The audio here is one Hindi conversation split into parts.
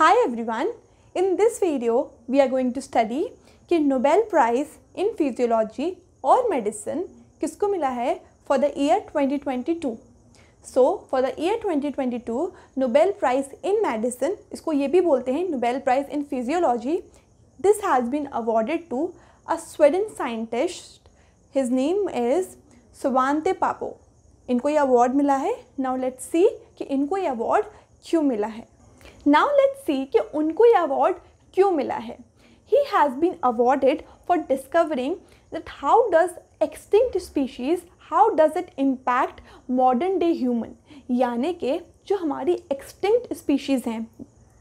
high everyone in this video we are going to study कि नोबेल प्राइज़ इन फिजियोलॉजी और मेडिसिन किसको मिला है for the year twenty twenty two so for the year twenty twenty two Nobel prize in medicine इसको ये भी बोलते हैं Nobel prize in physiology this has been awarded to a Sweden scientist his name is Svante Paabo इनको ये अवार्ड मिला है नाउ लेट सी कि इनको ये अवार्ड क्यों मिला है नाउ लेट सी कि उनको ये अवार्ड क्यों मिला है he has been awarded for discovering that how does extinct species how does it impact modern day human यानी कि जो हमारी एक्सटिंक्ट स्पीशीज़ हैं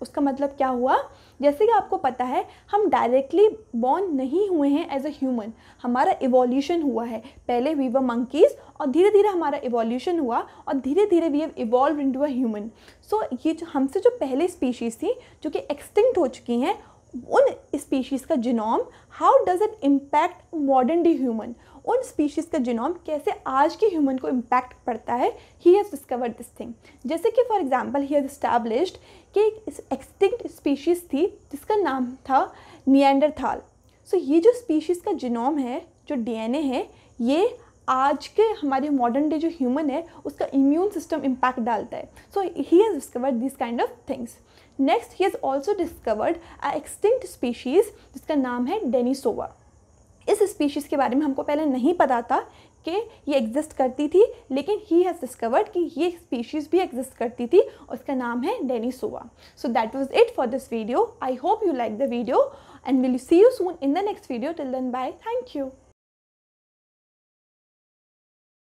उसका मतलब क्या हुआ जैसे कि आपको पता है हम डायरेक्टली बॉर्न नहीं हुए हैं एज अ ह्यूमन हमारा इवोल्यूशन हुआ है पहले वी वर मंकीज़ और धीरे धीरे हमारा इवोल्यूशन हुआ और धीरे धीरे we have evolve into a human so ये जो हमसे जो पहले स्पीशीज़ थी जो कि एक्सटिंक्ट हो चुकी हैं उन स्पीशीज़ का genome how does it impact modern day human उन स्पीशीज़ का जिनोम कैसे आज के ह्यूमन को इम्पैक्ट पड़ता है he has discovered this thing जैसे कि for example he has established कि एक एक्सटिंक्ट स्पीशीज़ थी जिसका नाम था नियंडरथाल सो so, ये जो स्पीशीज़ का जिनोम है जो डीएनए है ये आज के हमारे मॉडर्न डे जो ह्यूमन है उसका इम्यून सिस्टम इम्पैक्ट डालता है so he has discovered this kind of things next he has also discovered a extinct species जिसका नाम है डेनिसोवा इस स्पीशीज़ के बारे में हमको पहले नहीं पता था कि ये एग्जिस्ट करती थी लेकिन ही हैज़ डिस्कवर्ड कि ये स्पीशीज़ भी एग्जिस्ट करती थी उसका नाम है Denisova so that was it for this video I hope you like the video and will see you soon in the next video till then bye thank you